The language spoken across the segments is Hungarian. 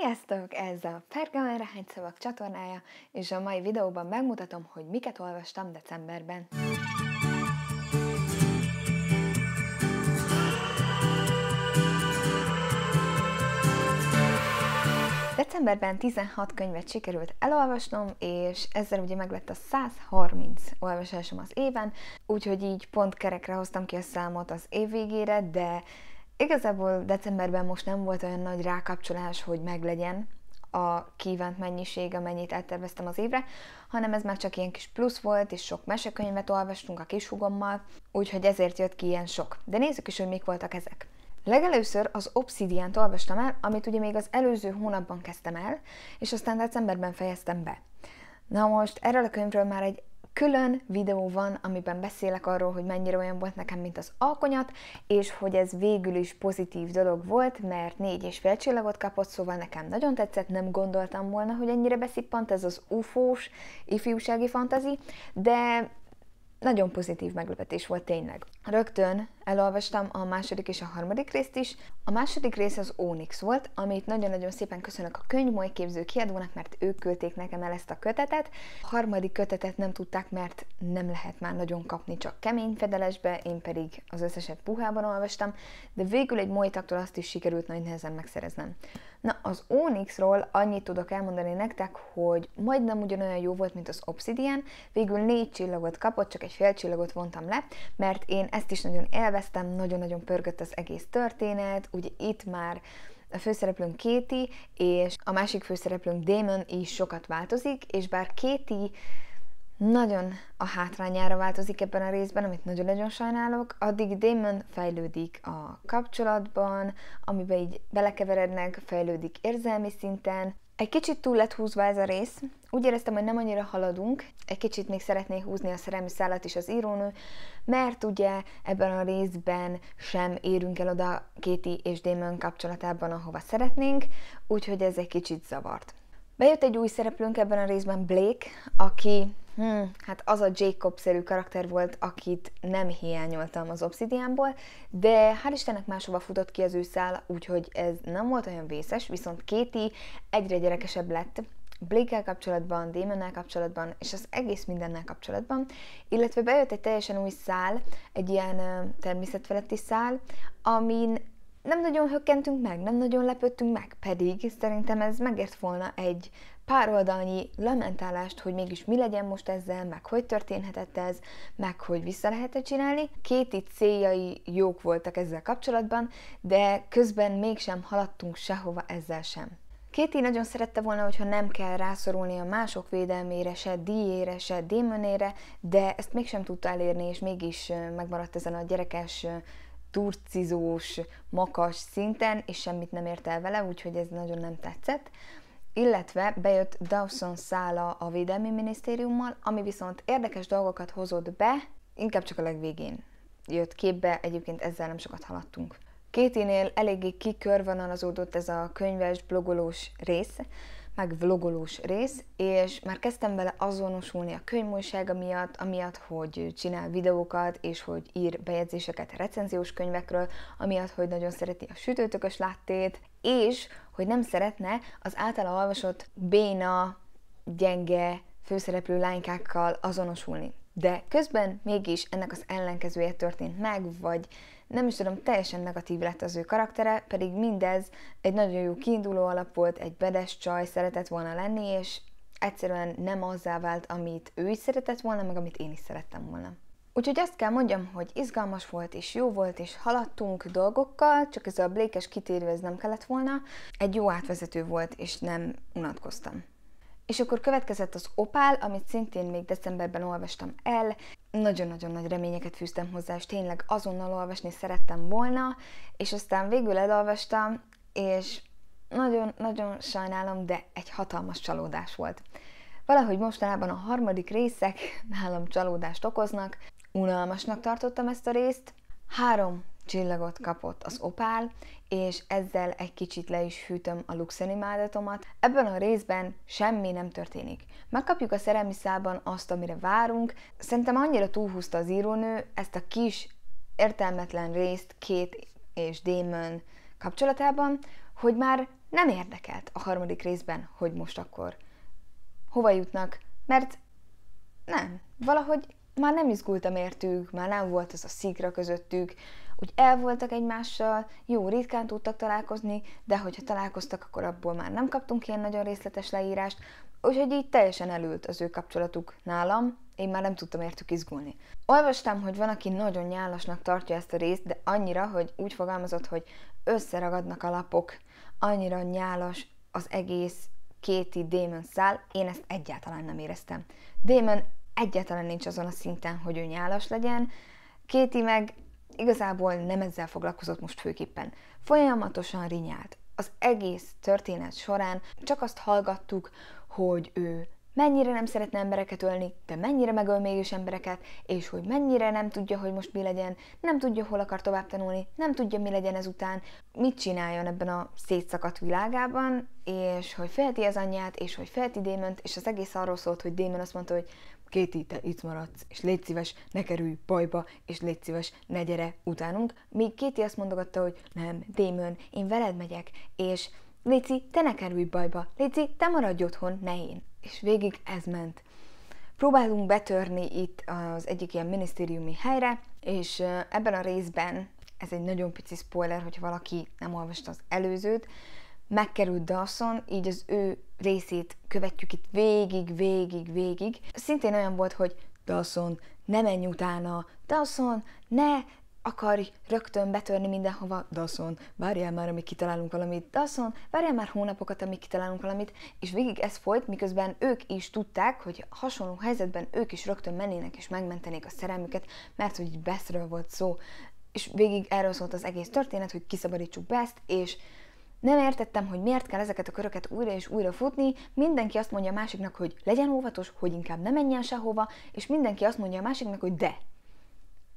Sziasztok! Ez a Pergamen Ráhány Szavak csatornája, és a mai videóban megmutatom, hogy miket olvastam decemberben. Decemberben 16 könyvet sikerült elolvasnom, és ezzel ugye meglett a 130 olvasásom az éven, úgyhogy így pont kerekre hoztam ki a számot az év végére, de Igazából decemberben most nem volt olyan nagy rákapcsolás, hogy meglegyen a kívánt mennyiség, amennyit elterveztem az évre, hanem ez már csak ilyen kis plusz volt, és sok mesekönyvet olvastunk a kishugommal, úgyhogy ezért jött ki ilyen sok. De nézzük is, hogy mik voltak ezek. Legelőször az obsidian olvastam el, amit ugye még az előző hónapban kezdtem el, és aztán decemberben fejeztem be. Na most erről a könyvről már egy külön videó van, amiben beszélek arról, hogy mennyire olyan volt nekem, mint az alkonyat, és hogy ez végül is pozitív dolog volt, mert négy és fél csillagot kapott, szóval nekem nagyon tetszett, nem gondoltam volna, hogy ennyire beszippant ez az ufós ifjúsági fantazi, de nagyon pozitív meglepetés volt tényleg. Rögtön elolvastam a második és a harmadik részt is. A második rész az Onyx volt, amit nagyon-nagyon szépen köszönök a könyvmoly képző kiadónak, mert ők küldték nekem el ezt a kötetet. A harmadik kötetet nem tudták, mert nem lehet már nagyon kapni, csak kemény fedelesbe, én pedig az összeset puhában olvastam, de végül egy molytaktól azt is sikerült nagy nehezen megszereznem. Na, az Onyxról annyit tudok elmondani nektek, hogy majdnem ugyanolyan jó volt, mint az Obsidian, végül négy csillagot kapott, csak egy fél csillagot vontam le, mert én ezt is nagyon élveztem, élveztem, nagyon-nagyon pörgött az egész történet, ugye itt már a főszereplőnk Kéti, és a másik főszereplőnk Damon is sokat változik, és bár Kéti nagyon a hátrányára változik ebben a részben, amit nagyon-nagyon sajnálok, addig Damon fejlődik a kapcsolatban, amiben így belekeverednek, fejlődik érzelmi szinten, egy kicsit túl lett húzva ez a rész, úgy éreztem, hogy nem annyira haladunk, egy kicsit még szeretnék húzni a szerelmi szállat is az írónő, mert ugye ebben a részben sem érünk el oda Kéti és Damon kapcsolatában, ahova szeretnénk, úgyhogy ez egy kicsit zavart. Bejött egy új szereplőnk ebben a részben, Blake, aki Hmm, hát az a Jacob-szerű karakter volt, akit nem hiányoltam az Obsidianból, de hál' Istennek máshova futott ki az ő szál, úgyhogy ez nem volt olyan vészes, viszont Kéti egyre gyerekesebb lett, Blake-el kapcsolatban, damon kapcsolatban, és az egész mindennel kapcsolatban, illetve bejött egy teljesen új szál, egy ilyen természetfeletti szál, amin nem nagyon hökkentünk meg, nem nagyon lepődtünk meg, pedig szerintem ez megért volna egy pár oldalnyi lamentálást, hogy mégis mi legyen most ezzel, meg hogy történhetett ez, meg hogy vissza lehet -e csinálni. Kéti céljai jók voltak ezzel kapcsolatban, de közben mégsem haladtunk sehova ezzel sem. Kéti nagyon szerette volna, hogyha nem kell rászorulni a mások védelmére, se díjére, se démonére, de ezt mégsem tudta elérni, és mégis megmaradt ezen a gyerekes turcizós, makas szinten, és semmit nem ért el vele, úgyhogy ez nagyon nem tetszett. Illetve bejött Dawson szála a Védelmi Minisztériummal, ami viszont érdekes dolgokat hozott be, inkább csak a legvégén jött képbe, egyébként ezzel nem sokat haladtunk. Kétinél eléggé kikörvonalazódott ez a könyves, blogolós rész, meg vlogolós rész, és már kezdtem vele azonosulni a könyvmújsága miatt, amiatt, hogy csinál videókat, és hogy ír bejegyzéseket recenziós könyvekről, amiatt, hogy nagyon szereti a sütőtökös láttét, és hogy nem szeretne az általa olvasott béna, gyenge, főszereplő lánykákkal azonosulni. De közben mégis ennek az ellenkezője történt meg, vagy nem is tudom, teljesen negatív lett az ő karaktere, pedig mindez egy nagyon jó kiinduló alap volt, egy bedes csaj szeretett volna lenni, és egyszerűen nem azzá vált, amit ő is szeretett volna, meg amit én is szerettem volna. Úgyhogy azt kell mondjam, hogy izgalmas volt, és jó volt, és haladtunk dolgokkal, csak ez a blékes kitérő ez nem kellett volna. Egy jó átvezető volt, és nem unatkoztam. És akkor következett az Opál, amit szintén még decemberben olvastam el. Nagyon-nagyon nagy reményeket fűztem hozzá, és tényleg azonnal olvasni szerettem volna, és aztán végül elolvastam, és nagyon-nagyon sajnálom, de egy hatalmas csalódás volt. Valahogy mostanában a harmadik részek nálam csalódást okoznak, unalmasnak tartottam ezt a részt. Három csillagot kapott az opál, és ezzel egy kicsit le is hűtöm a luxenimádatomat. Ebben a részben semmi nem történik. Megkapjuk a szerelmi szában azt, amire várunk. Szerintem annyira túlhúzta az írónő ezt a kis értelmetlen részt két és Damon kapcsolatában, hogy már nem érdekelt a harmadik részben, hogy most akkor hova jutnak, mert nem, valahogy már nem izgultam értük, már nem volt az a szikra közöttük, úgy el voltak egymással, jó, ritkán tudtak találkozni, de hogyha találkoztak, akkor abból már nem kaptunk ilyen nagyon részletes leírást, úgyhogy így teljesen elült az ő kapcsolatuk nálam, én már nem tudtam értük izgulni. Olvastam, hogy van, aki nagyon nyálasnak tartja ezt a részt, de annyira, hogy úgy fogalmazott, hogy összeragadnak a lapok, annyira nyálas az egész Kéti Démon szál, én ezt egyáltalán nem éreztem. Démon egyáltalán nincs azon a szinten, hogy ő nyálas legyen, Kéti meg igazából nem ezzel foglalkozott most főképpen. Folyamatosan rinyált. Az egész történet során csak azt hallgattuk, hogy ő mennyire nem szeretne embereket ölni, de mennyire megöl mégis embereket, és hogy mennyire nem tudja, hogy most mi legyen, nem tudja, hol akar tovább tanulni, nem tudja, mi legyen ezután, mit csináljon ebben a szétszakadt világában, és hogy felti az anyját, és hogy felti Démont, és az egész arról szólt, hogy Démon azt mondta, hogy Két íte itt maradsz, és légy szíves, ne kerülj bajba, és légy szíves, ne gyere utánunk. Míg Kéti azt mondogatta, hogy nem, démon, én veled megyek, és Léci, te ne kerülj bajba, Léci, te maradj otthon, ne én. És végig ez ment. Próbálunk betörni itt az egyik ilyen minisztériumi helyre, és ebben a részben, ez egy nagyon pici spoiler, hogy valaki nem olvasta az előzőt, megkerült Dawson, így az ő részét követjük itt végig, végig, végig. Szintén olyan volt, hogy Dawson, ne menj utána, Dawson, ne akarj rögtön betörni mindenhova, Dawson, várjál már, amíg kitalálunk valamit, Dawson, várjál már hónapokat, amíg kitalálunk valamit, és végig ez folyt, miközben ők is tudták, hogy hasonló helyzetben ők is rögtön mennének és megmentenék a szerelmüket, mert hogy Bestről volt szó, és végig erről szólt az egész történet, hogy kiszabadítsuk Best, és nem értettem, hogy miért kell ezeket a köröket újra és újra futni, mindenki azt mondja a másiknak, hogy legyen óvatos, hogy inkább ne menjen sehova, és mindenki azt mondja a másiknak, hogy de.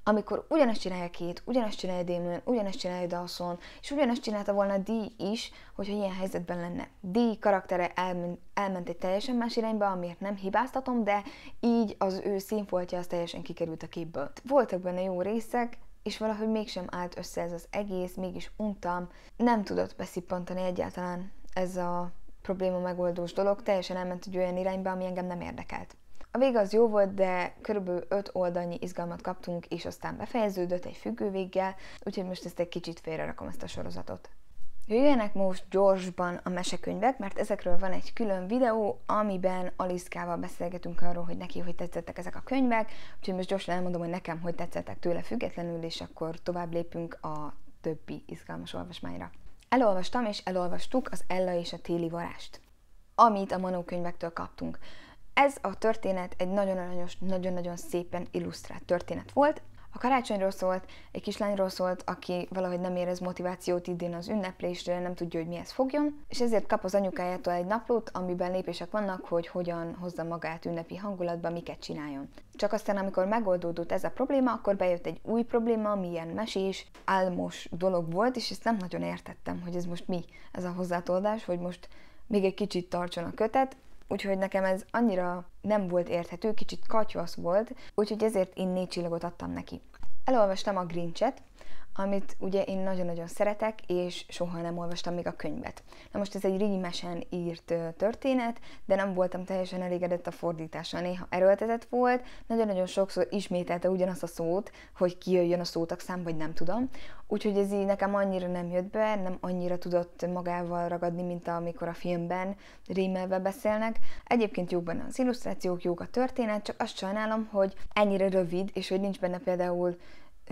Amikor ugyanezt csinálja két, ugyanezt csinálja Damon, ugyanezt csinálja Dawson, és ugyanezt csinálta volna D is, hogyha ilyen helyzetben lenne. D karaktere elment, elment egy teljesen más irányba, amiért nem hibáztatom, de így az ő színfoltja az teljesen kikerült a képből. Voltak benne jó részek, és valahogy mégsem állt össze ez az egész, mégis untam, nem tudott beszippantani egyáltalán ez a probléma megoldós dolog, teljesen elment egy olyan irányba, ami engem nem érdekelt. A vége az jó volt, de körülbelül 5 oldalnyi izgalmat kaptunk, és aztán befejeződött egy függővéggel, úgyhogy most ezt egy kicsit félre rakom ezt a sorozatot. Jöjjenek most gyorsban a mesekönyvek, mert ezekről van egy külön videó, amiben Aliszkával beszélgetünk arról, hogy neki hogy tetszettek ezek a könyvek, úgyhogy most gyorsan elmondom, hogy nekem hogy tetszettek tőle függetlenül, és akkor tovább lépünk a többi izgalmas olvasmányra. Elolvastam és elolvastuk az Ella és a téli varást, amit a Manó könyvektől kaptunk. Ez a történet egy nagyon-nagyon, nagyon-nagyon szépen illusztrált történet volt, a karácsonyról szólt, egy kislányról szólt, aki valahogy nem érez motivációt idén az ünneplésre, nem tudja, hogy mihez fogjon, és ezért kap az anyukájától egy naplót, amiben lépések vannak, hogy hogyan hozza magát ünnepi hangulatba, miket csináljon. Csak aztán, amikor megoldódott ez a probléma, akkor bejött egy új probléma, milyen mesés, álmos dolog volt, és ezt nem nagyon értettem, hogy ez most mi, ez a hozzátoldás, hogy most még egy kicsit tartson a kötet, úgyhogy nekem ez annyira nem volt érthető, kicsit katyvasz volt, úgyhogy ezért én négy csillagot adtam neki. Elolvastam a Grinchet, amit ugye én nagyon-nagyon szeretek, és soha nem olvastam még a könyvet. Na most ez egy rímesen írt történet, de nem voltam teljesen elégedett a fordítása, Néha erőltetett volt, nagyon-nagyon sokszor ismételte ugyanazt a szót, hogy kijöjjön a szótak szám, vagy nem tudom. Úgyhogy ez így nekem annyira nem jött be, nem annyira tudott magával ragadni, mint amikor a filmben rímelve beszélnek. Egyébként jók benne az illusztrációk, jók a történet, csak azt sajnálom, hogy ennyire rövid, és hogy nincs benne például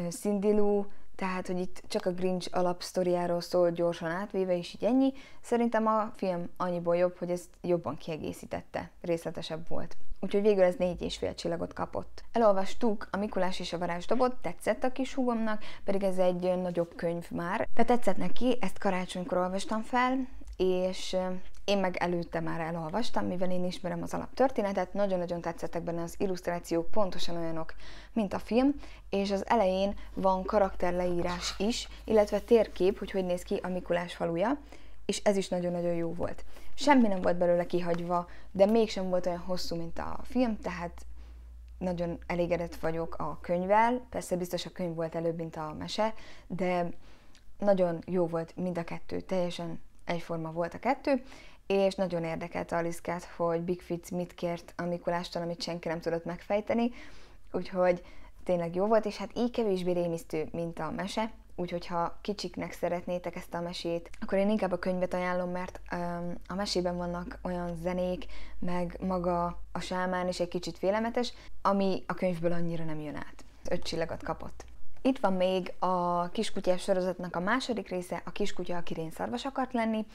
Cindy Lou, tehát, hogy itt csak a Grinch alapsztoriáról szól gyorsan átvéve, és így ennyi. Szerintem a film annyiból jobb, hogy ezt jobban kiegészítette, részletesebb volt. Úgyhogy végül ez négy és fél csillagot kapott. Elolvastuk a Mikulás és a Varázsdobot, tetszett a kis húgomnak, pedig ez egy nagyobb könyv már. De tetszett neki, ezt karácsonykor olvastam fel, és én meg előtte már elolvastam, mivel én ismerem az alaptörténetet, nagyon-nagyon tetszettek benne az illusztrációk, pontosan olyanok, mint a film, és az elején van karakterleírás is, illetve térkép, hogy hogy néz ki a Mikulás faluja, és ez is nagyon-nagyon jó volt. Semmi nem volt belőle kihagyva, de mégsem volt olyan hosszú, mint a film, tehát nagyon elégedett vagyok a könyvvel, persze biztos a könyv volt előbb, mint a mese, de nagyon jó volt mind a kettő, teljesen egyforma volt a kettő, és nagyon érdekelte Aliszkát, hogy Big Fitz mit kért a Mikulástól, amit senki nem tudott megfejteni, úgyhogy tényleg jó volt, és hát így kevésbé rémisztő, mint a mese, úgyhogy ha kicsiknek szeretnétek ezt a mesét, akkor én inkább a könyvet ajánlom, mert um, a mesében vannak olyan zenék, meg maga a sámán is egy kicsit félemetes, ami a könyvből annyira nem jön át. Öt csillagot kapott. Itt van még a kiskutyás sorozatnak a második része, a kiskutya, aki szarvas akart lenni.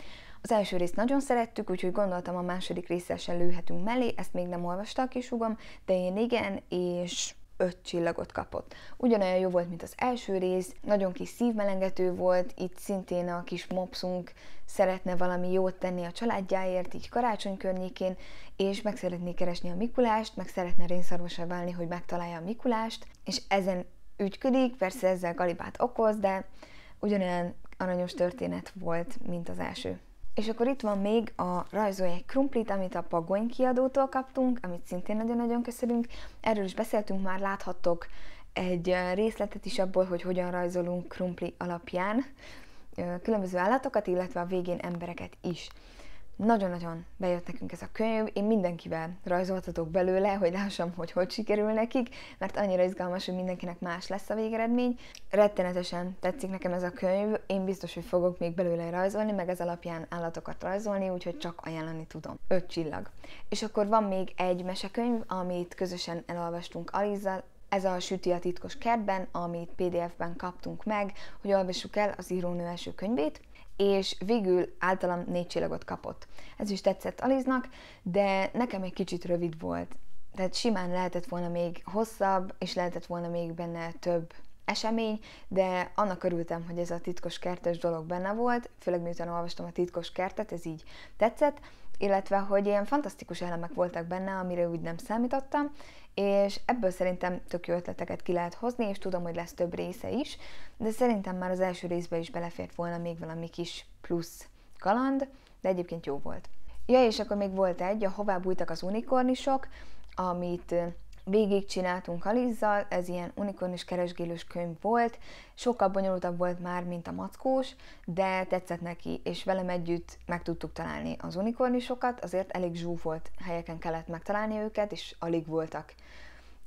Az első részt nagyon szerettük, úgyhogy gondoltam a második része sem lőhetünk mellé, ezt még nem olvasta a kisugom, de én igen, és öt csillagot kapott. Ugyanolyan jó volt, mint az első rész, nagyon kis szívmelengető volt, itt szintén a kis mopszunk szeretne valami jót tenni a családjáért, így karácsony környékén, és meg szeretné keresni a Mikulást, meg szeretne rénszarvasra válni, hogy megtalálja a Mikulást, és ezen ügyködik, persze ezzel galibát okoz, de ugyanolyan aranyos történet volt, mint az első. És akkor itt van még a Rajzolj egy krumplit, amit a Pagony kiadótól kaptunk, amit szintén nagyon-nagyon köszönünk. Erről is beszéltünk már, láthattok egy részletet is abból, hogy hogyan rajzolunk krumpli alapján különböző állatokat, illetve a végén embereket is nagyon-nagyon bejött nekünk ez a könyv, én mindenkivel rajzoltatok belőle, hogy lássam, hogy hogy sikerül nekik, mert annyira izgalmas, hogy mindenkinek más lesz a végeredmény. Rettenetesen tetszik nekem ez a könyv, én biztos, hogy fogok még belőle rajzolni, meg ez alapján állatokat rajzolni, úgyhogy csak ajánlani tudom. Öt csillag. És akkor van még egy mesekönyv, amit közösen elolvastunk Alizzal, ez a Süti a titkos kertben, amit PDF-ben kaptunk meg, hogy olvassuk el az írónő első könyvét és végül általam négy csillagot kapott. Ez is tetszett Aliznak, de nekem egy kicsit rövid volt. Tehát simán lehetett volna még hosszabb, és lehetett volna még benne több esemény, de annak örültem, hogy ez a titkos kertes dolog benne volt, főleg miután olvastam a titkos kertet, ez így tetszett, illetve hogy ilyen fantasztikus elemek voltak benne, amire úgy nem számítottam, és ebből szerintem tök jó ötleteket ki lehet hozni, és tudom, hogy lesz több része is, de szerintem már az első részbe is belefért volna még valami kis plusz kaland, de egyébként jó volt. Ja, és akkor még volt egy, a Hová bújtak az unikornisok, amit végig csináltunk Alizzal, ez ilyen unikornis keresgélős könyv volt, sokkal bonyolultabb volt már, mint a mackós, de tetszett neki, és velem együtt meg tudtuk találni az unikornisokat, azért elég zsúfolt helyeken kellett megtalálni őket, és alig voltak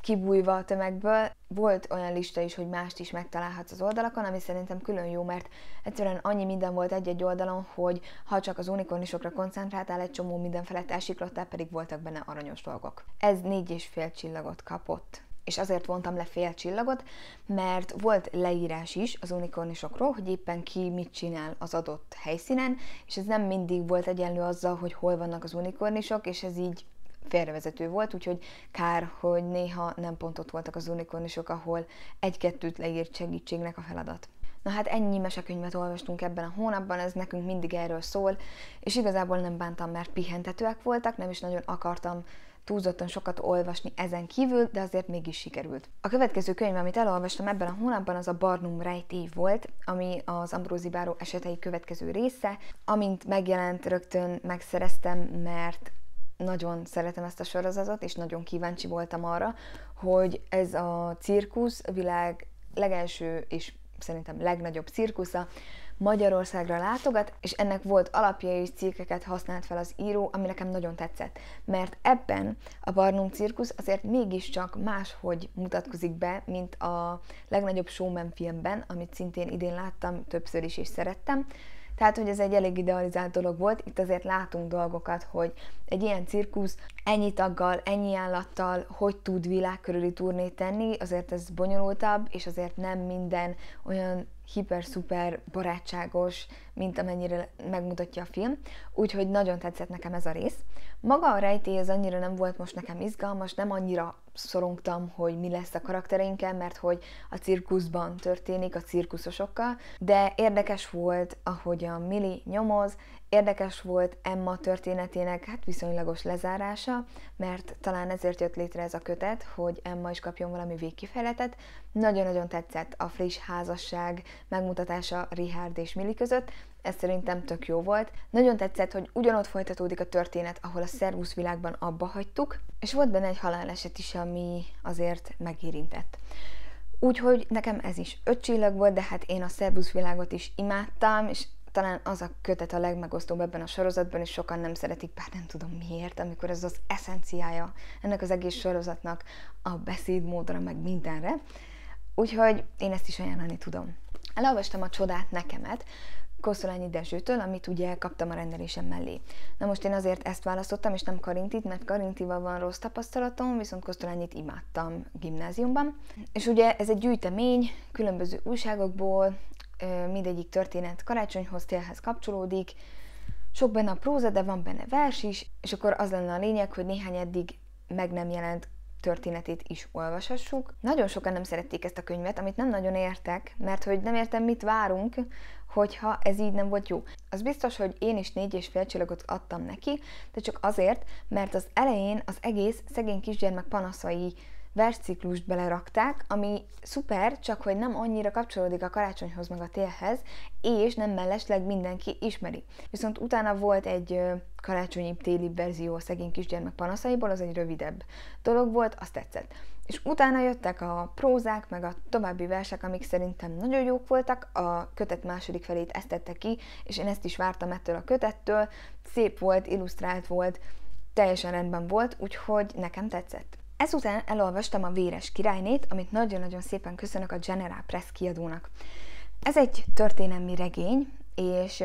kibújva a tömegből. Volt olyan lista is, hogy mást is megtalálhatsz az oldalakon, ami szerintem külön jó, mert egyszerűen annyi minden volt egy-egy oldalon, hogy ha csak az unikornisokra koncentráltál, egy csomó minden felett elsiklottál, pedig voltak benne aranyos dolgok. Ez négy és fél csillagot kapott és azért vontam le fél csillagot, mert volt leírás is az unikornisokról, hogy éppen ki mit csinál az adott helyszínen, és ez nem mindig volt egyenlő azzal, hogy hol vannak az unikornisok, és ez így félrevezető volt, úgyhogy kár, hogy néha nem ott voltak az unikornisok, ahol egy-kettőt leírt segítségnek a feladat. Na hát ennyi mesekönyvet olvastunk ebben a hónapban, ez nekünk mindig erről szól, és igazából nem bántam, mert pihentetőek voltak, nem is nagyon akartam túlzottan sokat olvasni ezen kívül, de azért mégis sikerült. A következő könyv, amit elolvastam ebben a hónapban, az a Barnum rejtély volt, ami az Ambrózi Báró esetei következő része. Amint megjelent, rögtön megszereztem, mert nagyon szeretem ezt a sorozatot, és nagyon kíváncsi voltam arra, hogy ez a cirkusz világ legelső és szerintem legnagyobb cirkusza Magyarországra látogat, és ennek volt alapja és cikkeket használt fel az író, ami nekem nagyon tetszett. Mert ebben a Barnum cirkusz azért mégiscsak máshogy mutatkozik be, mint a legnagyobb showman filmben, amit szintén idén láttam többször is és szerettem, tehát, hogy ez egy elég idealizált dolog volt, itt azért látunk dolgokat, hogy egy ilyen cirkusz ennyi taggal, ennyi állattal, hogy tud világkörüli turnét tenni, azért ez bonyolultabb, és azért nem minden olyan hiper-szuper barátságos, mint amennyire megmutatja a film, úgyhogy nagyon tetszett nekem ez a rész. Maga a rejtély az annyira nem volt most nekem izgalmas, nem annyira szorongtam, hogy mi lesz a karaktereinkkel, mert hogy a cirkuszban történik, a cirkuszosokkal, de érdekes volt, ahogy a Mili nyomoz, Érdekes volt Emma történetének hát viszonylagos lezárása, mert talán ezért jött létre ez a kötet, hogy Emma is kapjon valami végkifejletet. Nagyon-nagyon tetszett a friss házasság megmutatása Richard és Milli között, ez szerintem tök jó volt. Nagyon tetszett, hogy ugyanott folytatódik a történet, ahol a szervusz világban abba hagytuk, és volt benne egy haláleset is, ami azért megérintett. Úgyhogy nekem ez is öt csillag volt, de hát én a szervusz világot is imádtam, és talán az a kötet a legmegosztóbb ebben a sorozatban, és sokan nem szeretik, bár nem tudom miért, amikor ez az eszenciája ennek az egész sorozatnak a beszédmódra, meg mindenre. Úgyhogy én ezt is ajánlani tudom. Elolvastam a Csodát nekemet, Koszolányi Dezsőtől, amit ugye kaptam a rendelésem mellé. Na most én azért ezt választottam, és nem Karintit, mert Karintival van rossz tapasztalatom, viszont Koszolányit imádtam gimnáziumban. És ugye ez egy gyűjtemény különböző újságokból, mindegyik történet karácsonyhoz, télhez kapcsolódik, sok benne a próza, de van benne vers is, és akkor az lenne a lényeg, hogy néhány eddig meg nem jelent történetét is olvashassuk. Nagyon sokan nem szerették ezt a könyvet, amit nem nagyon értek, mert hogy nem értem, mit várunk, hogyha ez így nem volt jó. Az biztos, hogy én is négy és fél csillagot adtam neki, de csak azért, mert az elején az egész szegény kisgyermek panaszai versciklust belerakták, ami szuper, csak hogy nem annyira kapcsolódik a karácsonyhoz meg a télhez, és nem mellesleg mindenki ismeri. Viszont utána volt egy karácsonyi téli verzió a szegény kisgyermek panaszaiból, az egy rövidebb dolog volt, azt tetszett. És utána jöttek a prózák, meg a további versek, amik szerintem nagyon jók voltak, a kötet második felét ezt tette ki, és én ezt is vártam ettől a kötettől, szép volt, illusztrált volt, teljesen rendben volt, úgyhogy nekem tetszett. Ezután elolvastam a Véres királynét, amit nagyon-nagyon szépen köszönök a General Press kiadónak. Ez egy történelmi regény, és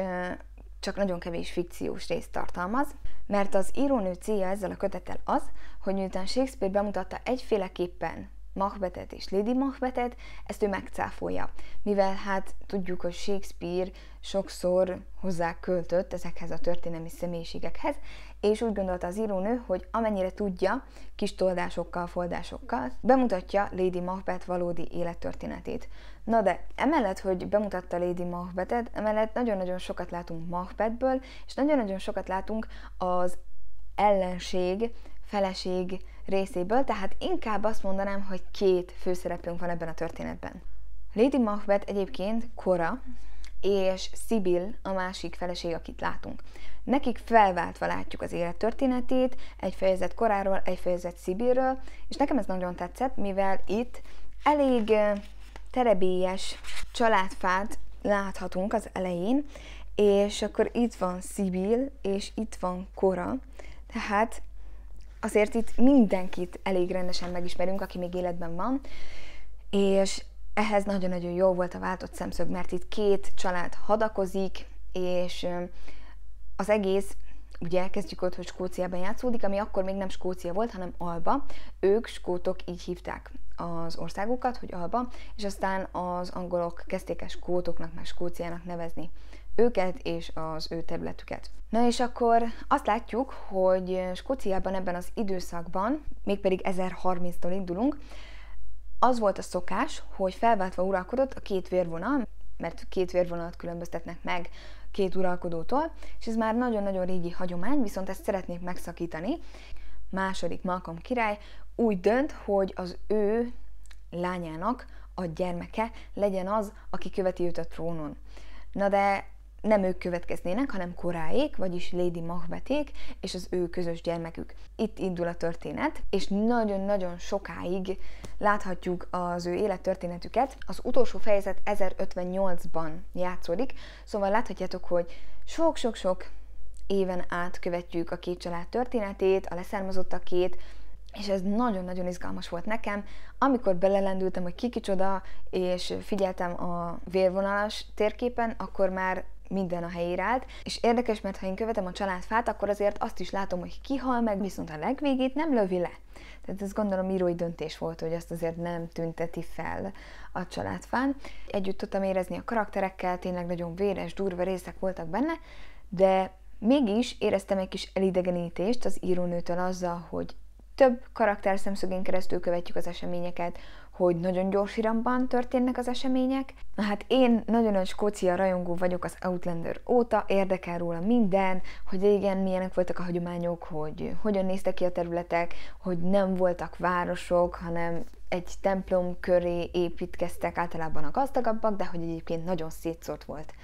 csak nagyon kevés fikciós részt tartalmaz, mert az írónő célja ezzel a kötettel az, hogy miután Shakespeare bemutatta egyféleképpen Machbetet és Lady Machbetet, ezt ő megcáfolja. Mivel hát tudjuk, hogy Shakespeare sokszor hozzá költött ezekhez a történelmi személyiségekhez, és úgy gondolta az írónő, hogy amennyire tudja, kis toldásokkal, foldásokkal bemutatja Lady Macbeth valódi élettörténetét. Na de, emellett, hogy bemutatta Lady Macbethet, emellett nagyon-nagyon sokat látunk Macbethből, és nagyon-nagyon sokat látunk az ellenség, feleség részéből, tehát inkább azt mondanám, hogy két főszereplőnk van ebben a történetben. Lady Macbeth egyébként Kora, és Sibyl a másik feleség, akit látunk. Nekik felváltva látjuk az élettörténetét, egy fejezet koráról, egy fejezet Sibylről, és nekem ez nagyon tetszett, mivel itt elég terebélyes családfát láthatunk az elején, és akkor itt van Sibyl, és itt van Kora, tehát azért itt mindenkit elég rendesen megismerünk, aki még életben van, és ehhez nagyon-nagyon jó volt a váltott szemszög, mert itt két család hadakozik, és az egész ugye elkezdjük ott, hogy Skóciában játszódik, ami akkor még nem Skócia volt, hanem Alba. Ők, skótok így hívták az országukat, hogy Alba, és aztán az angolok kezdték el skótoknak, meg Skóciának nevezni őket és az ő területüket. Na és akkor azt látjuk, hogy Skóciában ebben az időszakban, mégpedig 1030-tól indulunk, az volt a szokás, hogy felváltva uralkodott a két vérvonal, mert két vérvonalat különböztetnek meg két uralkodótól, és ez már nagyon-nagyon régi hagyomány, viszont ezt szeretnék megszakítani. Második Malcolm király úgy dönt, hogy az ő lányának a gyermeke legyen az, aki követi őt a trónon. Na de nem ők következnének, hanem koráik, vagyis Lady Macbethék és az ő közös gyermekük. Itt indul a történet, és nagyon-nagyon sokáig láthatjuk az ő élettörténetüket. Az utolsó fejezet 1058-ban játszódik, szóval láthatjátok, hogy sok-sok-sok éven át követjük a két család történetét, a leszármazottakét, és ez nagyon-nagyon izgalmas volt nekem, amikor belelendültem, hogy ki kicsoda, és figyeltem a vérvonalas térképen, akkor már minden a helyére állt. És érdekes, mert ha én követem a családfát, akkor azért azt is látom, hogy kihal meg, viszont a legvégét nem lövi le. Tehát ez gondolom írói döntés volt, hogy azt azért nem tünteti fel a családfán. Együtt tudtam érezni a karakterekkel, tényleg nagyon véres, durva részek voltak benne, de mégis éreztem egy kis elidegenítést az írónőtől azzal, hogy több karakter szemszögén keresztül követjük az eseményeket, hogy nagyon gyors iramban történnek az események. Na hát én nagyon nagy skócia rajongó vagyok az Outlander óta, érdekel róla minden, hogy igen, milyenek voltak a hagyományok, hogy hogyan néztek ki a területek, hogy nem voltak városok, hanem egy templom köré építkeztek általában a gazdagabbak, de hogy egyébként nagyon szétszórt volt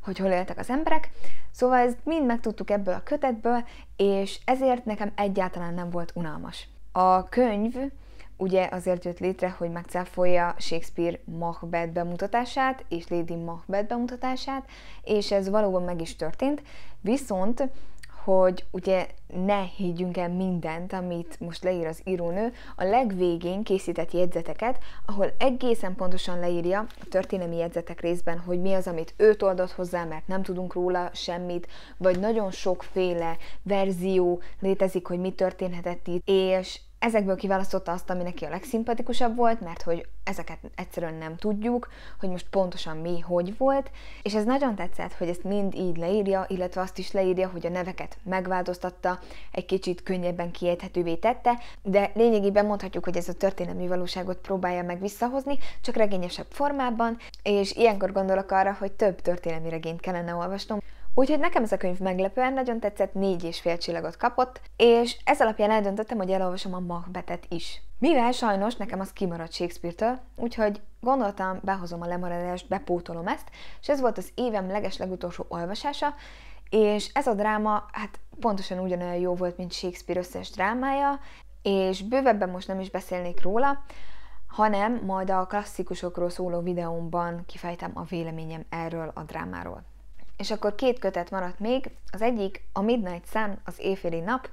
hogy hol éltek az emberek. Szóval ezt mind megtudtuk ebből a kötetből, és ezért nekem egyáltalán nem volt unalmas. A könyv ugye azért jött létre, hogy megcáfolja Shakespeare Macbeth bemutatását és Lady Macbeth bemutatását, és ez valóban meg is történt, viszont hogy ugye ne higgyünk el mindent, amit most leír az írónő, a legvégén készített jegyzeteket, ahol egészen pontosan leírja a történelmi jegyzetek részben, hogy mi az, amit ő oldott hozzá, mert nem tudunk róla semmit, vagy nagyon sokféle verzió létezik, hogy mi történhetett itt, és ezekből kiválasztotta azt, ami neki a legszimpatikusabb volt, mert hogy ezeket egyszerűen nem tudjuk, hogy most pontosan mi, hogy volt, és ez nagyon tetszett, hogy ezt mind így leírja, illetve azt is leírja, hogy a neveket megváltoztatta, egy kicsit könnyebben kiejthetővé tette, de lényegében mondhatjuk, hogy ez a történelmi valóságot próbálja meg visszahozni, csak regényesebb formában, és ilyenkor gondolok arra, hogy több történelmi regényt kellene olvasnom, Úgyhogy nekem ez a könyv meglepően nagyon tetszett, négy és fél csillagot kapott, és ez alapján eldöntöttem, hogy elolvasom a Macbethet is. Mivel sajnos nekem az kimaradt Shakespeare-től, úgyhogy gondoltam, behozom a lemaradást, bepótolom ezt, és ez volt az évem legeslegutolsó olvasása, és ez a dráma, hát pontosan ugyanolyan jó volt, mint Shakespeare összes drámája, és bővebben most nem is beszélnék róla, hanem majd a klasszikusokról szóló videómban kifejtem a véleményem erről a drámáról. És akkor két kötet maradt még, az egyik a Midnight Sun, az éjféli nap,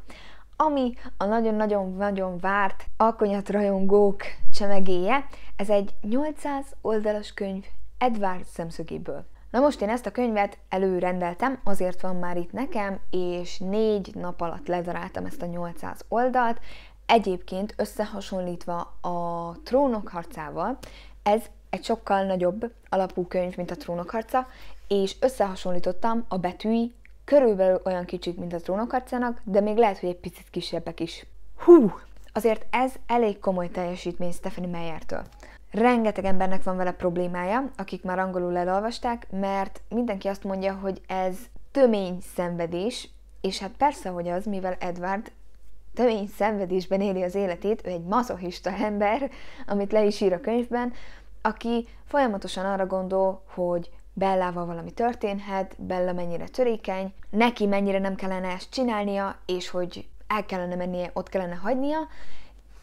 ami a nagyon-nagyon-nagyon várt alkonyat rajongók csemegéje. Ez egy 800 oldalas könyv Edward szemszögéből. Na most én ezt a könyvet előrendeltem, azért van már itt nekem, és négy nap alatt ledaráltam ezt a 800 oldalt. Egyébként összehasonlítva a Trónok harcával, ez egy sokkal nagyobb alapú könyv, mint a Trónok harca, és összehasonlítottam a betűi körülbelül olyan kicsik, mint a trónokarcának, de még lehet, hogy egy picit kisebbek is. Hú, azért ez elég komoly teljesítmény Stephanie Meyertől. Rengeteg embernek van vele problémája, akik már angolul elolvasták, mert mindenki azt mondja, hogy ez tömény szenvedés, és hát persze, hogy az, mivel Edward tömény szenvedésben éli az életét, ő egy mazohista ember, amit le is ír a könyvben, aki folyamatosan arra gondol, hogy Bellával valami történhet, Bella mennyire törékeny, neki mennyire nem kellene ezt csinálnia, és hogy el kellene mennie, ott kellene hagynia,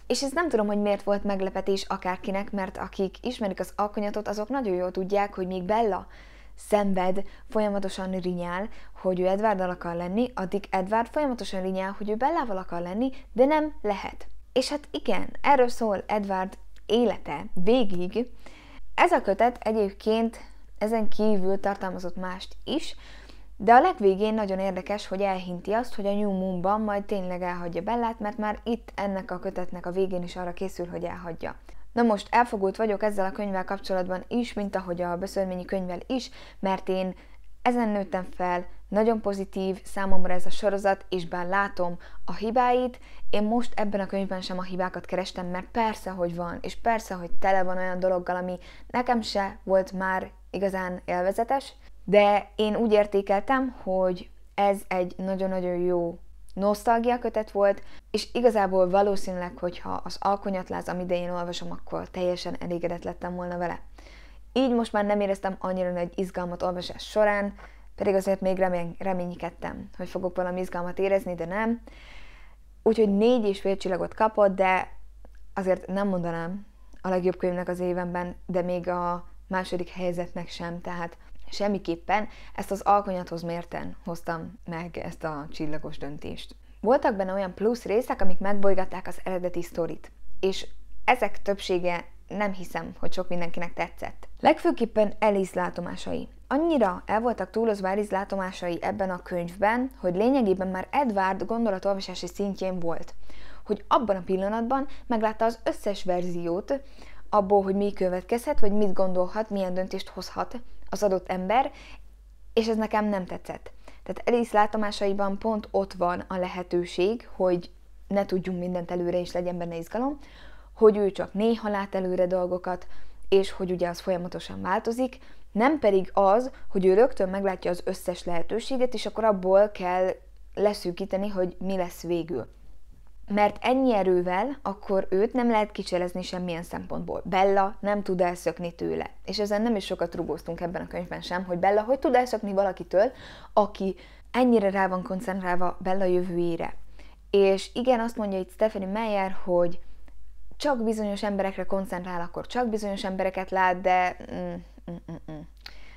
és ez nem tudom, hogy miért volt meglepetés akárkinek, mert akik ismerik az alkonyatot, azok nagyon jól tudják, hogy még Bella szenved, folyamatosan rinyál, hogy ő Edvárdal akar lenni, addig Edvard folyamatosan rinyál, hogy ő Bellával akar lenni, de nem lehet. És hát igen, erről szól Edvard élete végig. Ez a kötet egyébként ezen kívül tartalmazott mást is, de a legvégén nagyon érdekes, hogy elhinti azt, hogy a New Moon-ban majd tényleg elhagyja Bellát, mert már itt ennek a kötetnek a végén is arra készül, hogy elhagyja. Na most elfogult vagyok ezzel a könyvvel kapcsolatban is, mint ahogy a beszörményi könyvvel is, mert én ezen nőttem fel, nagyon pozitív számomra ez a sorozat, és bár látom a hibáit, én most ebben a könyvben sem a hibákat kerestem, mert persze, hogy van, és persze, hogy tele van olyan dologgal, ami nekem se volt már igazán élvezetes, de én úgy értékeltem, hogy ez egy nagyon-nagyon jó nosztalgia kötet volt, és igazából valószínűleg, hogyha az Alkonyatláz, amit idején olvasom, akkor teljesen elégedett lettem volna vele. Így most már nem éreztem annyira nagy izgalmat olvasás során, pedig azért még remény, reménykedtem, hogy fogok valami izgalmat érezni, de nem. Úgyhogy négy és fél csillagot kapott, de azért nem mondanám a legjobb könyvnek az évenben, de még a második helyzetnek sem, tehát semmiképpen ezt az alkonyathoz mérten hoztam meg ezt a csillagos döntést. Voltak benne olyan plusz részek, amik megbolygatták az eredeti sztorit, és ezek többsége nem hiszem, hogy sok mindenkinek tetszett. Legfőképpen Alice látomásai. Annyira el voltak túlozva Alice látomásai ebben a könyvben, hogy lényegében már Edward gondolatolvasási szintjén volt. Hogy abban a pillanatban meglátta az összes verziót, abból, hogy mi következhet, vagy mit gondolhat, milyen döntést hozhat az adott ember, és ez nekem nem tetszett. Tehát Elis látomásaiban pont ott van a lehetőség, hogy ne tudjunk mindent előre, és legyen benne izgalom, hogy ő csak néha lát előre dolgokat, és hogy ugye az folyamatosan változik, nem pedig az, hogy ő rögtön meglátja az összes lehetőséget, és akkor abból kell leszűkíteni, hogy mi lesz végül. Mert ennyi erővel akkor őt nem lehet kicselezni semmilyen szempontból. Bella nem tud elszökni tőle. És ezen nem is sokat rugóztunk ebben a könyvben sem, hogy Bella hogy tud elszökni valakitől, aki ennyire rá van koncentrálva Bella jövőjére. És igen, azt mondja itt Stephanie Meyer, hogy csak bizonyos emberekre koncentrál, akkor csak bizonyos embereket lát, de mm, mm, mm, mm.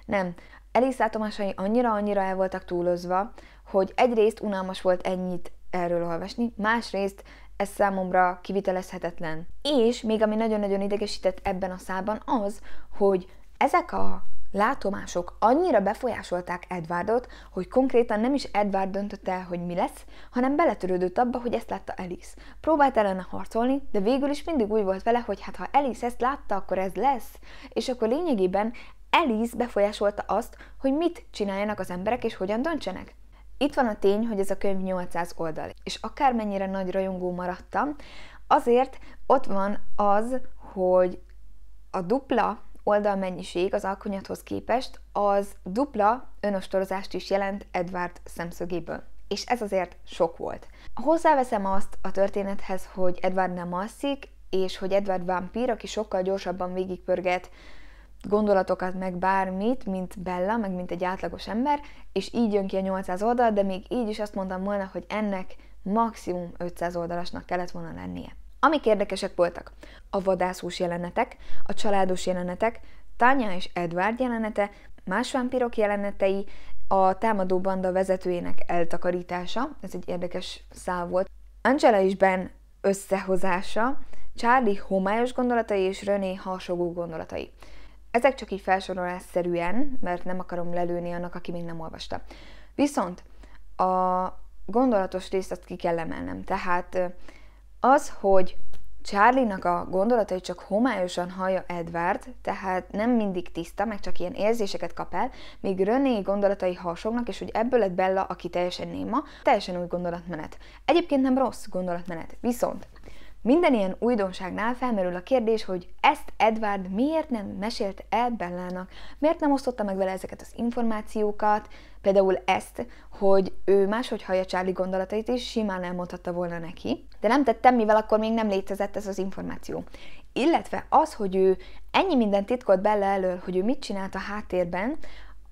nem. Elisa Tomásai annyira-annyira el voltak túlozva, hogy egyrészt unalmas volt ennyit erről olvasni, másrészt ez számomra kivitelezhetetlen. És még ami nagyon-nagyon idegesített ebben a szában az, hogy ezek a látomások annyira befolyásolták Edwardot, hogy konkrétan nem is Edward döntött el, hogy mi lesz, hanem beletörődött abba, hogy ezt látta Alice. Próbált ellene harcolni, de végül is mindig úgy volt vele, hogy hát ha Alice ezt látta, akkor ez lesz. És akkor lényegében Alice befolyásolta azt, hogy mit csináljanak az emberek és hogyan döntsenek. Itt van a tény, hogy ez a könyv 800 oldal, és akármennyire nagy rajongó maradtam, azért ott van az, hogy a dupla oldalmennyiség az alkonyathoz képest az dupla önostorozást is jelent Edward szemszögéből. És ez azért sok volt. Hozzáveszem azt a történethez, hogy Edward nem alszik, és hogy Edward vampír, aki sokkal gyorsabban végigpörget gondolatokat, meg bármit, mint Bella, meg mint egy átlagos ember, és így jön ki a 800 oldal, de még így is azt mondtam volna, hogy ennek maximum 500 oldalasnak kellett volna lennie. Amik érdekesek voltak, a vadászós jelenetek, a családos jelenetek, Tanya és Edward jelenete, más vámpirok jelenetei, a támadó banda vezetőjének eltakarítása, ez egy érdekes szál volt, Angela és Ben összehozása, Charlie homályos gondolatai és René harsogó gondolatai. Ezek csak így felsorolásszerűen, mert nem akarom lelőni annak, aki még nem olvasta. Viszont a gondolatos részt azt ki kell emelnem, tehát az, hogy Charlie-nak a gondolatai csak homályosan hallja Edward, tehát nem mindig tiszta, meg csak ilyen érzéseket kap el, míg René gondolatai hasonlnak, és hogy ebből lett Bella, aki teljesen néma, teljesen új gondolatmenet. Egyébként nem rossz gondolatmenet, viszont minden ilyen újdonságnál felmerül a kérdés, hogy ezt Edward miért nem mesélte el Bellának, miért nem osztotta meg vele ezeket az információkat, például ezt, hogy ő máshogy hallja Charlie gondolatait is, simán elmondhatta volna neki, de nem tettem, mivel akkor még nem létezett ez az információ. Illetve az, hogy ő ennyi minden titkolt Bella elől, hogy ő mit csinált a háttérben,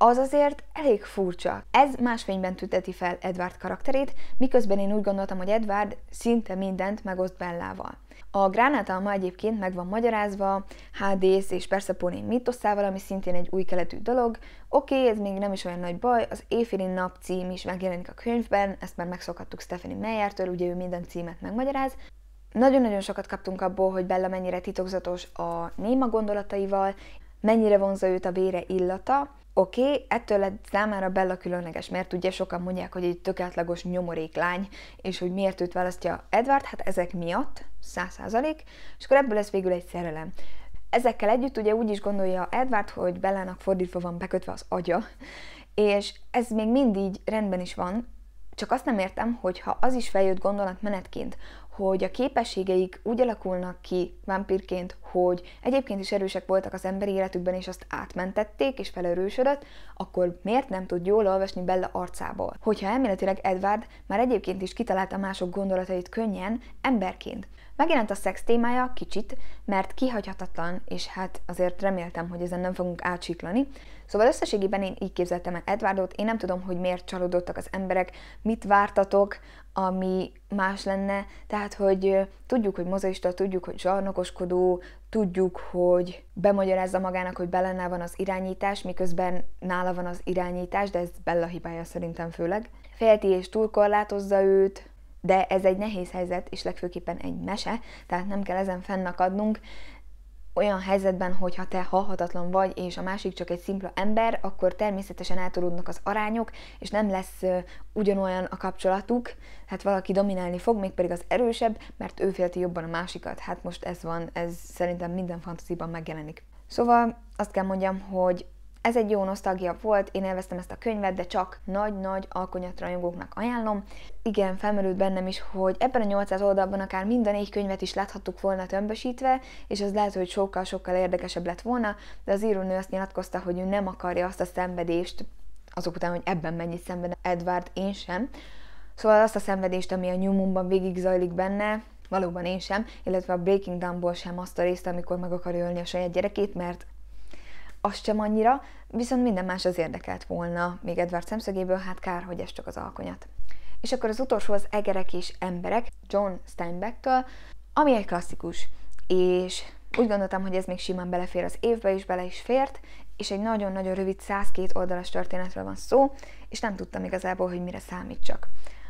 az azért elég furcsa. Ez más fényben tüteti fel Edward karakterét, miközben én úgy gondoltam, hogy Edward szinte mindent megoszt Bellával. A gránátalma egyébként meg van magyarázva, Hades és Persephone mitoszával, ami szintén egy új keletű dolog. Oké, okay, ez még nem is olyan nagy baj, az Éjféli Nap cím is megjelenik a könyvben, ezt már megszokhattuk Stephanie Meyertől, ugye ő minden címet megmagyaráz, nagyon-nagyon sokat kaptunk abból, hogy Bella mennyire titokzatos a néma gondolataival, mennyire vonza őt a vére illata, Oké, okay, ettől lett számára Bella különleges, mert ugye sokan mondják, hogy egy tökéletlagos nyomorék lány, és hogy miért őt választja Edward, hát ezek miatt, száz százalék, és akkor ebből lesz végül egy szerelem. Ezekkel együtt ugye úgy is gondolja Edward, hogy Bellának fordítva van bekötve az agya, és ez még mindig rendben is van, csak azt nem értem, hogy ha az is feljött gondolatmenetként, hogy a képességeik úgy alakulnak ki vámpírként, hogy egyébként is erősek voltak az emberi életükben, és azt átmentették, és felerősödött, akkor miért nem tud jól olvasni Bella arcából? Hogyha elméletileg Edward már egyébként is kitalálta mások gondolatait könnyen, emberként. Megjelent a szex témája kicsit, mert kihagyhatatlan, és hát azért reméltem, hogy ezen nem fogunk átsiklani. Szóval összességében én így képzeltem el Edwardot, én nem tudom, hogy miért csalódottak az emberek, mit vártatok, ami más lenne, tehát hogy tudjuk, hogy mozaista, tudjuk, hogy zsarnokoskodó, tudjuk, hogy bemagyarázza magának, hogy Bellennál van az irányítás, miközben nála van az irányítás, de ez Bella hibája szerintem főleg. Félti és túlkorlátozza őt, de ez egy nehéz helyzet, és legfőképpen egy mese, tehát nem kell ezen fennakadnunk, olyan helyzetben, hogy ha te halhatatlan vagy, és a másik csak egy szimpla ember, akkor természetesen eltolódnak az arányok, és nem lesz ugyanolyan a kapcsolatuk, hát valaki dominálni fog, mégpedig az erősebb, mert ő félti jobban a másikat. Hát most ez van, ez szerintem minden fantaziban megjelenik. Szóval azt kell mondjam, hogy ez egy jó nosztalgia volt, én élveztem ezt a könyvet, de csak nagy-nagy alkonyatrajongóknak ajánlom. Igen, felmerült bennem is, hogy ebben a 800 oldalban akár mind a négy könyvet is láthattuk volna tömbösítve, és az lehet, hogy sokkal-sokkal érdekesebb lett volna, de az írónő azt nyilatkozta, hogy ő nem akarja azt a szenvedést, azok után, hogy ebben mennyit szenved Edward, én sem. Szóval azt a szenvedést, ami a nyomumban végig zajlik benne, valóban én sem, illetve a Breaking Downból sem azt a részt, amikor meg akarja ölni a saját gyerekét, mert azt sem annyira, viszont minden más az érdekelt volna, még Edward szemszögéből, hát kár, hogy ez csak az alkonyat. És akkor az utolsó az Egerek és emberek, John Steinbecktől, ami egy klasszikus, és úgy gondoltam, hogy ez még simán belefér az évbe is, bele is fért, és egy nagyon-nagyon rövid 102 oldalas történetről van szó, és nem tudtam igazából, hogy mire számítsak.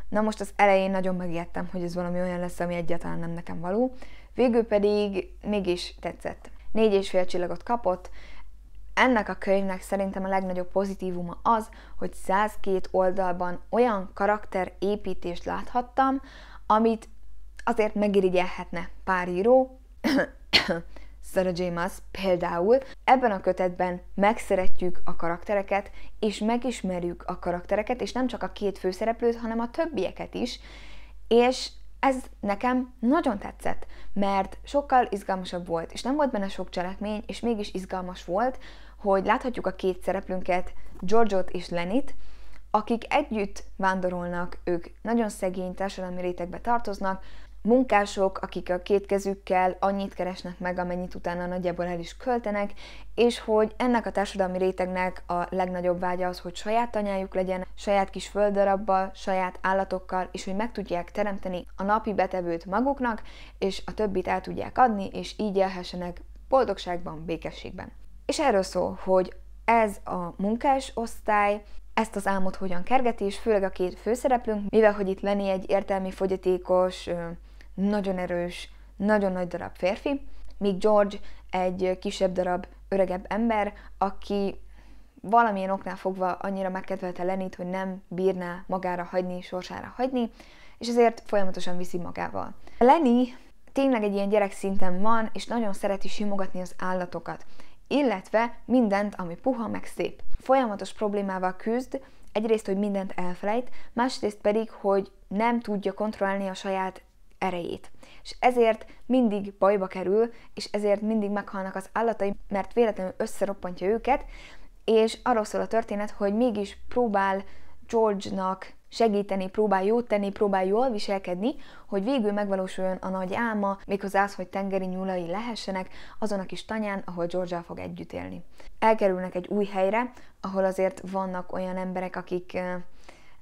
Na most az elején nagyon megijedtem, hogy ez valami olyan lesz, ami egyáltalán nem nekem való, végül pedig mégis tetszett. Négy és fél csillagot kapott, ennek a könyvnek szerintem a legnagyobb pozitívuma az, hogy 102 oldalban olyan karakterépítést láthattam, amit azért megirigyelhetne pár író, Sarah J. Maas például. Ebben a kötetben megszeretjük a karaktereket, és megismerjük a karaktereket, és nem csak a két főszereplőt, hanem a többieket is, és ez nekem nagyon tetszett, mert sokkal izgalmasabb volt, és nem volt benne sok cselekmény, és mégis izgalmas volt, hogy láthatjuk a két szereplőnket, george és Lenit, akik együtt vándorolnak, ők nagyon szegény társadalmi rétegbe tartoznak, munkások, akik a két kezükkel annyit keresnek meg, amennyit utána nagyjából el is költenek, és hogy ennek a társadalmi rétegnek a legnagyobb vágya az, hogy saját anyájuk legyen, saját kis földarabbal, saját állatokkal, és hogy meg tudják teremteni a napi betevőt maguknak, és a többit el tudják adni, és így élhessenek boldogságban, békességben. És erről szól, hogy ez a munkás osztály ezt az álmot hogyan kergeti, és főleg a két főszereplőnk, mivel hogy itt Lenny egy értelmi fogyatékos, nagyon erős, nagyon nagy darab férfi, míg George egy kisebb darab, öregebb ember, aki valamilyen oknál fogva annyira megkedvelte Lenit, hogy nem bírná magára hagyni, sorsára hagyni, és ezért folyamatosan viszi magával. Lenny tényleg egy ilyen gyerek szinten van, és nagyon szereti simogatni az állatokat illetve mindent, ami puha meg szép. Folyamatos problémával küzd, egyrészt, hogy mindent elfelejt, másrészt pedig, hogy nem tudja kontrollálni a saját erejét. És ezért mindig bajba kerül, és ezért mindig meghalnak az állatai, mert véletlenül összeroppantja őket, és arról szól a történet, hogy mégis próbál George-nak segíteni, próbál jót tenni, próbál jól viselkedni, hogy végül megvalósuljon a nagy álma, méghozzá az, hogy tengeri nyulai lehessenek azon a kis tanyán, ahol Georgia fog együtt élni. Elkerülnek egy új helyre, ahol azért vannak olyan emberek, akik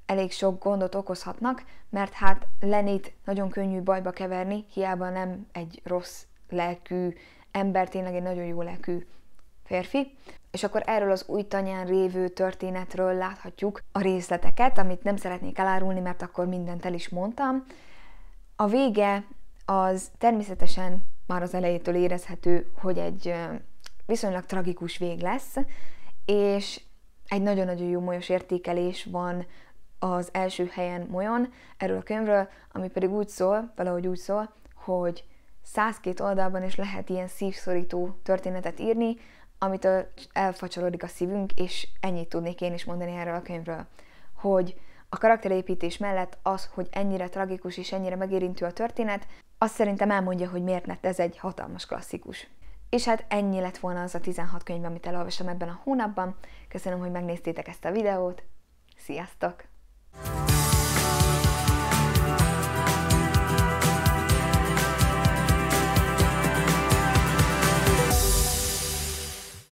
elég sok gondot okozhatnak, mert hát Lenit nagyon könnyű bajba keverni, hiába nem egy rossz lelkű ember, tényleg egy nagyon jó lelkű férfi, és akkor erről az új tanyán révő történetről láthatjuk a részleteket, amit nem szeretnék elárulni, mert akkor mindent el is mondtam. A vége az természetesen már az elejétől érezhető, hogy egy viszonylag tragikus vég lesz, és egy nagyon-nagyon jó molyos értékelés van az első helyen molyon erről a könyvről, ami pedig úgy szól, valahogy úgy szól, hogy 102 oldalban is lehet ilyen szívszorító történetet írni, amitől elfacsarodik a szívünk, és ennyit tudnék én is mondani erről a könyvről, hogy a karakterépítés mellett az, hogy ennyire tragikus és ennyire megérintő a történet, azt szerintem elmondja, hogy miért lett ez egy hatalmas klasszikus. És hát ennyi lett volna az a 16 könyv, amit elolvastam ebben a hónapban. Köszönöm, hogy megnéztétek ezt a videót. Sziasztok! thank you